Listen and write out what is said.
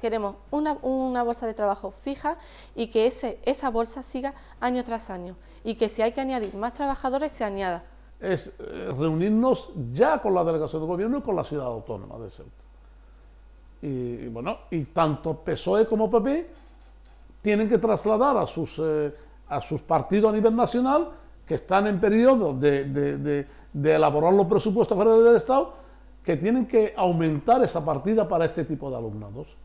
Queremos una, bolsa de trabajo fija y que esa bolsa siga año tras año y que si hay que añadir más trabajadores se añada. Es eh, reunirnos ya con la delegación de gobierno y con la ciudad autónoma de Ceuta. Y, bueno, y tanto PSOE como PP tienen que trasladar a sus, eh, a sus partidos a nivel nacional que están en periodo de, de elaborar los presupuestos generales del Estado que tienen que aumentar esa partida para este tipo de alumnados.